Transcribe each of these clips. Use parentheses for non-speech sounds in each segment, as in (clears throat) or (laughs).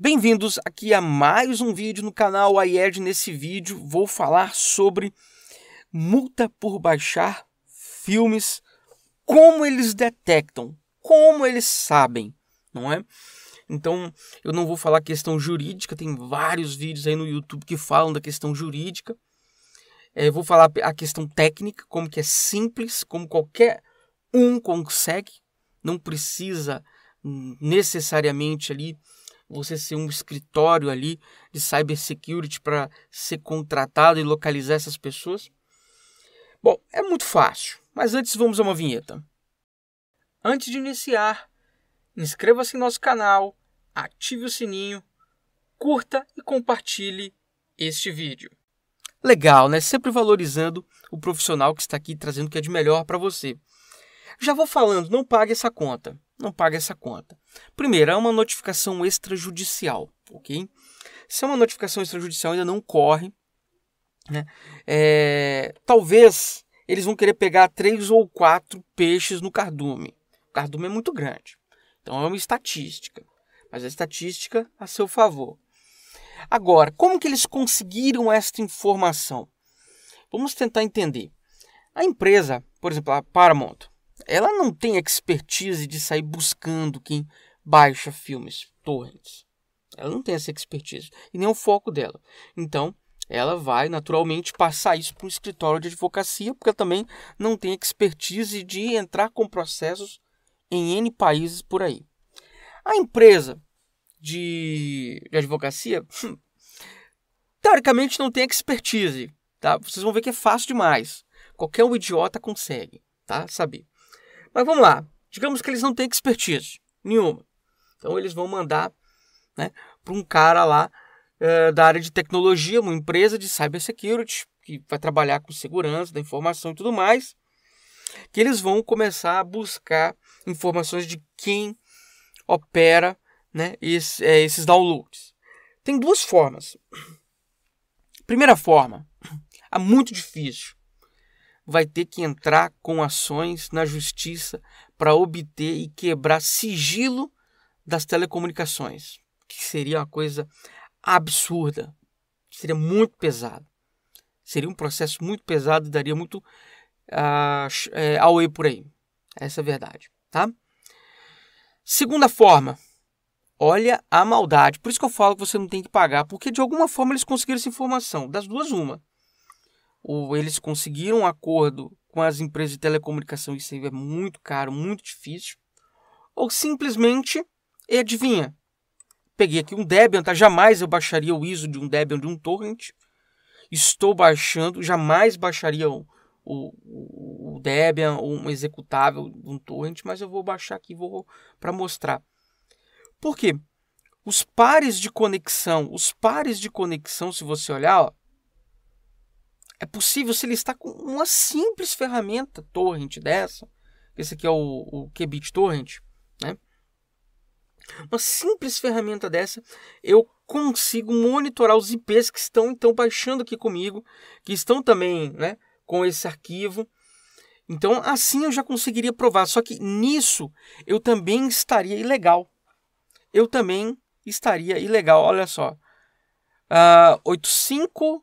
Bem-vindos aqui a mais um vídeo no canal Ayed. Nesse vídeo vou falar sobre multa por baixar filmes, como eles detectam, como eles sabem, não é? Então, eu não vou falar questão jurídica, tem vários vídeos aí no YouTube que falam da questão jurídica. É, vou falar a questão técnica, como que é simples, como qualquer um consegue, não precisa hum, necessariamente ali você ser um escritório ali de cybersecurity para ser contratado e localizar essas pessoas? Bom, é muito fácil, mas antes vamos a uma vinheta. Antes de iniciar, inscreva-se em nosso canal, ative o sininho, curta e compartilhe este vídeo. Legal, né? Sempre valorizando o profissional que está aqui trazendo o que é de melhor para você. Já vou falando, não pague essa conta não paga essa conta. Primeiro, é uma notificação extrajudicial, ok? Se é uma notificação extrajudicial, ainda não corre. Né? É, talvez eles vão querer pegar três ou quatro peixes no cardume. O cardume é muito grande, então é uma estatística, mas a estatística a seu favor. Agora, como que eles conseguiram esta informação? Vamos tentar entender. A empresa, por exemplo, a Paramount, ela não tem expertise de sair buscando quem baixa filmes torrents. Ela não tem essa expertise e nem é o foco dela. Então, ela vai naturalmente passar isso para um escritório de advocacia, porque ela também não tem expertise de entrar com processos em N países por aí. A empresa de, de advocacia, hum, teoricamente, não tem expertise. Tá? Vocês vão ver que é fácil demais. Qualquer um idiota consegue tá? saber. Mas vamos lá. Digamos que eles não têm expertise nenhuma. Então eles vão mandar né, para um cara lá uh, da área de tecnologia, uma empresa de cybersecurity, que vai trabalhar com segurança da informação e tudo mais, que eles vão começar a buscar informações de quem opera né, esse, eh, esses downloads. Tem duas formas. Primeira forma, é (clears throat) muito difícil, vai ter que entrar com ações na justiça para obter e quebrar sigilo das telecomunicações, que seria uma coisa absurda, seria muito pesado. Seria um processo muito pesado e daria muito uh, é, por aí. Essa é a verdade, tá? Segunda forma, olha a maldade. Por isso que eu falo que você não tem que pagar, porque de alguma forma eles conseguiram essa informação. Das duas, uma ou eles conseguiram um acordo com as empresas de telecomunicação, isso é muito caro, muito difícil, ou simplesmente, e adivinha, peguei aqui um Debian, tá? Jamais eu baixaria o ISO de um Debian de um torrent, estou baixando, jamais baixaria o, o, o Debian ou um executável de um torrent, mas eu vou baixar aqui vou para mostrar. Por quê? Os pares de conexão, os pares de conexão, se você olhar, ó, é possível se listar com uma simples ferramenta torrent dessa. Esse aqui é o, o Qbit Torrent, né? Uma simples ferramenta dessa, eu consigo monitorar os IPs que estão então baixando aqui comigo, que estão também, né, com esse arquivo. Então, assim eu já conseguiria provar, só que nisso eu também estaria ilegal. Eu também estaria ilegal, olha só. Uh, ah, 85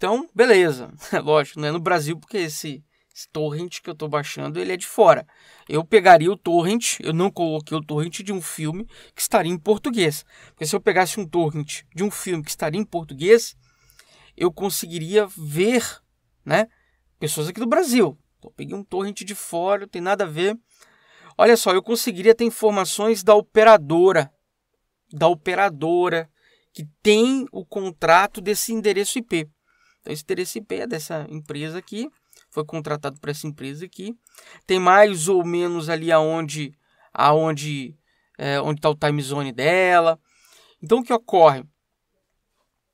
Então, beleza. (laughs) É lógico, não é no Brasil porque esse, esse torrent que eu estou baixando, ele é de fora. Eu pegaria o torrent, eu não coloquei o torrent de um filme que estaria em português. Porque se eu pegasse um torrent de um filme que estaria em português, eu conseguiria ver, né, pessoas aqui do Brasil. Então, peguei um torrent de fora, não tem nada a ver. Olha só, eu conseguiria ter informações da operadora, da operadora que tem o contrato desse endereço IP. Então, esse interesse IP é dessa empresa aqui, foi contratado para essa empresa aqui. Tem mais ou menos ali aonde aonde é, onde está o time zone dela. Então, o que ocorre?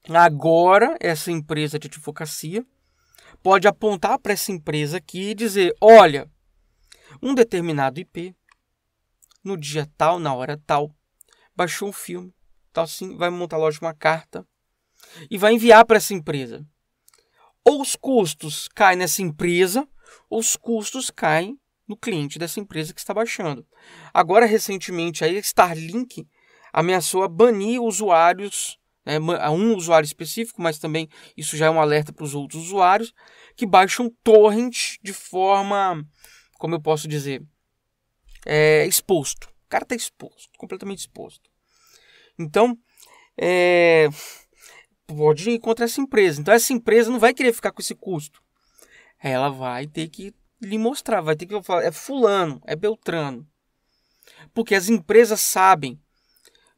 Agora, essa empresa de advocacia pode apontar para essa empresa aqui e dizer: olha, um determinado IP, no dia tal, na hora tal, baixou um filme, tal assim, vai montar logo uma carta e vai enviar para essa empresa ou os custos caem nessa empresa, ou os custos caem no cliente dessa empresa que está baixando. Agora, recentemente, a Starlink ameaçou a banir usuários, né, a um usuário específico, mas também isso já é um alerta para os outros usuários, que baixam torrent de forma, como eu posso dizer, é, exposto. O cara está exposto, completamente exposto. Então, é, pode ir contra essa empresa. Então essa empresa não vai querer ficar com esse custo. Ela vai ter que lhe mostrar, vai ter que falar, é fulano, é beltrano. Porque as empresas sabem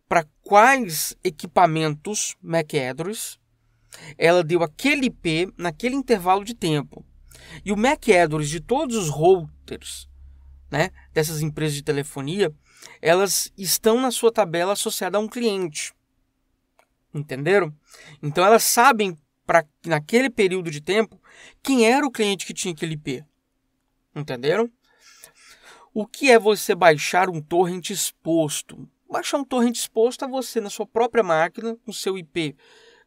para quais equipamentos MacAdrus ela deu aquele IP naquele intervalo de tempo. E o MacAdrus de todos os routers né, dessas empresas de telefonia, elas estão na sua tabela associada a um cliente. Entenderam? Então elas sabem para naquele período de tempo quem era o cliente que tinha aquele IP. Entenderam? O que é você baixar um torrent exposto? Baixar um torrent exposto é você na sua própria máquina, com seu IP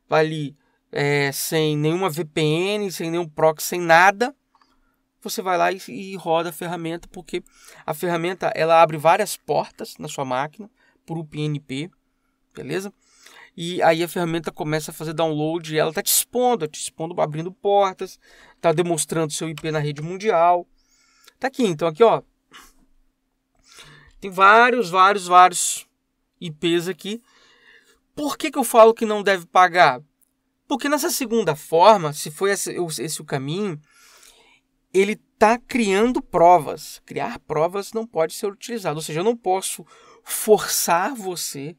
ali é, sem nenhuma VPN, sem nenhum proxy, sem nada. Você vai lá e, e roda a ferramenta, porque a ferramenta ela abre várias portas na sua máquina por UPnP, beleza? e aí a ferramenta começa a fazer download e ela está te expondo, te expondo, abrindo portas, está demonstrando seu IP na rede mundial. Tá aqui, então aqui ó, tem vários, vários, vários IPs aqui. Por que, que eu falo que não deve pagar? Porque nessa segunda forma, se foi esse, esse o caminho, ele está criando provas. Criar provas não pode ser utilizado. Ou seja, eu não posso forçar você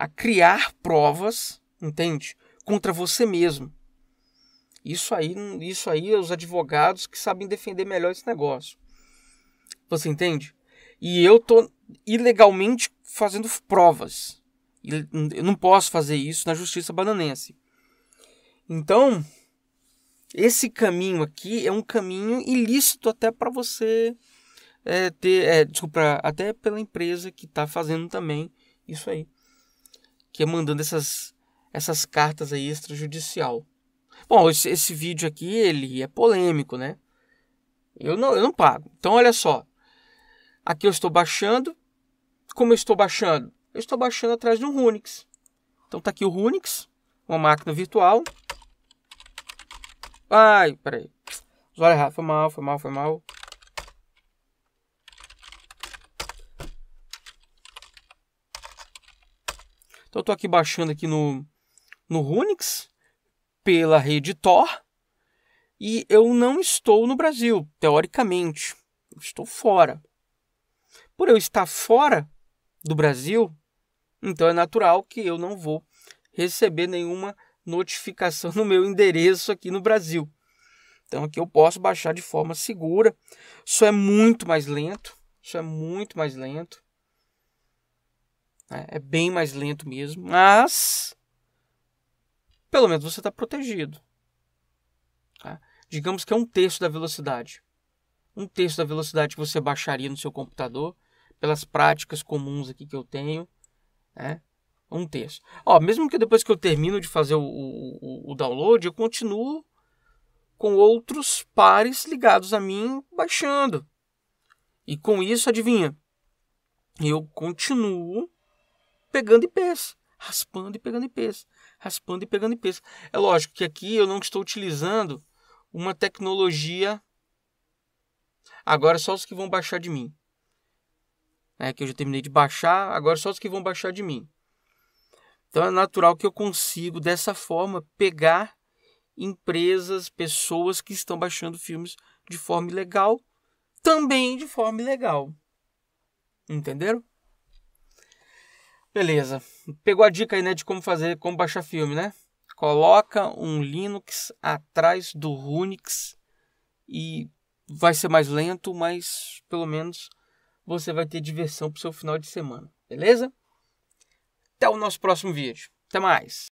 a criar provas, entende? Contra você mesmo. Isso aí, isso aí é os advogados que sabem defender melhor esse negócio. Você entende? E eu tô ilegalmente fazendo provas. Eu não posso fazer isso na justiça bananense. Então, esse caminho aqui é um caminho ilícito até para você é, ter, é, desculpa, até pela empresa que está fazendo também isso aí que é mandando essas, essas cartas aí extrajudicial. Bom, esse, esse vídeo aqui, ele é polêmico, né? Eu não, eu não pago. Então, olha só. Aqui eu estou baixando. Como eu estou baixando? Eu estou baixando atrás de um Runix. Então, tá aqui o Runix, uma máquina virtual. Ai, peraí. Olha, foi mal, foi mal, foi mal. Então eu estou aqui baixando aqui no, no Runix pela rede Tor e eu não estou no Brasil, teoricamente. Eu estou fora. Por eu estar fora do Brasil, então é natural que eu não vou receber nenhuma notificação (laughs) no meu endereço aqui no Brasil. Então aqui eu posso baixar de forma segura. Isso é muito mais lento. Isso é muito mais lento. Né? É bem mais lento mesmo, mas pelo menos você está protegido. Tá? Digamos que é um terço da velocidade. Um terço da velocidade que você baixaria no seu computador, pelas práticas comuns aqui que eu tenho, né? um terço. Ó, mesmo que depois que eu termino de fazer o, o, o, download, eu continuo com outros pares ligados a mim baixando. E com isso, adivinha? Eu continuo pegando IPs, raspando e pegando IPs, raspando e pegando IPs. É lógico que aqui eu não estou utilizando uma tecnologia. Agora só os que vão baixar de mim. É que eu já terminei de baixar, agora só os que vão baixar de mim. Então é natural que eu consigo dessa forma pegar empresas, pessoas que estão baixando filmes de forma ilegal, também de forma ilegal. Entenderam? Beleza. Pegou a dica aí, né, de como fazer, como baixar filme, né? Coloca um Linux atrás do Unix e vai ser mais lento, mas pelo menos você vai ter diversão pro seu final de semana, beleza? Até o nosso próximo vídeo. Até mais.